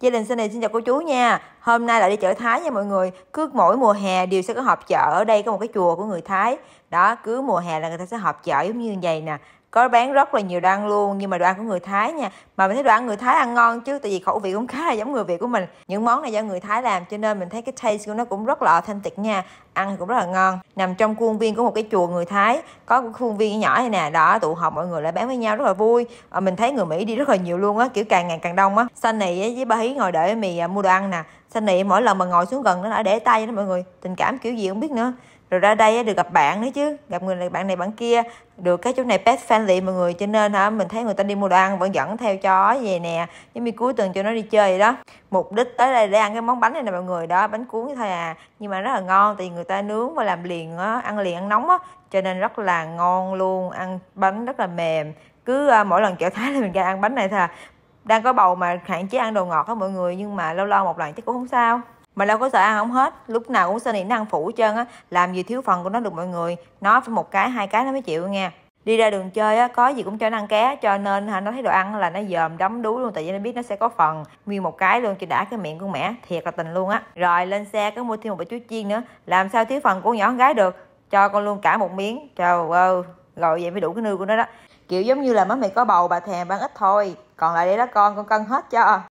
Gia đình này xin chào cô chú nha. Hôm nay lại đi chợ Thái nha mọi người. Cứ mỗi mùa hè đều sẽ có họp chợ. Ở đây có một cái chùa của người Thái. Đó, cứ mùa hè là người ta sẽ họp chợ giống như vậy nè có bán rất là nhiều đồ luôn nhưng mà đồ của người thái nha mà mình thấy đồ người thái ăn ngon chứ tại vì khẩu vị cũng khá là giống người việt của mình những món này do người thái làm cho nên mình thấy cái taste của nó cũng rất là thanh authentic nha ăn thì cũng rất là ngon nằm trong khuôn viên của một cái chùa người thái có cái khuôn viên nhỏ này nè đó tụ họp mọi người lại bán với nhau rất là vui ờ, mình thấy người mỹ đi rất là nhiều luôn á kiểu càng ngày càng đông á xanh này với ba hí ngồi đợi mì à, mua đồ ăn nè Sunny mỗi lần mà ngồi xuống gần nó đã để tay đó mọi người tình cảm kiểu gì không biết nữa rồi ra đây được gặp bạn nữa chứ gặp người này bạn này bạn kia được cái chỗ này pet friendly mọi người cho nên hả mình thấy người ta đi mua đồ ăn vẫn dẫn theo chó về nè giống như cuối tuần cho nó đi chơi vậy đó mục đích tới đây để ăn cái món bánh này nè mọi người đó bánh cuốn thôi à nhưng mà rất là ngon tại vì người ta nướng và làm liền á ăn liền ăn nóng á cho nên rất là ngon luôn ăn bánh rất là mềm cứ à, mỗi lần chợ thái là mình ra ăn bánh này thôi à đang có bầu mà hạn chế ăn đồ ngọt á mọi người nhưng mà lâu lâu một lần chắc cũng không sao mà đâu có sợ ăn không hết lúc nào cũng xin nghĩ nó ăn phủ chân á làm gì thiếu phần của nó được mọi người nó phải một cái hai cái nó mới chịu nha đi ra đường chơi á có gì cũng cho nó ăn ké cho nên ha nó thấy đồ ăn là nó dòm đấm đuối luôn tại vì nó biết nó sẽ có phần nguyên một cái luôn cho đã cái miệng của mẹ thiệt là tình luôn á rồi lên xe cứ mua thêm một bịch chuối chiên nữa làm sao thiếu phần của nhỏ con gái được cho con luôn cả một miếng trời ơi gọi vậy mới đủ cái nư của nó đó kiểu giống như là mới mày có bầu bà thèm bán ít thôi còn lại để đó con con cân hết cho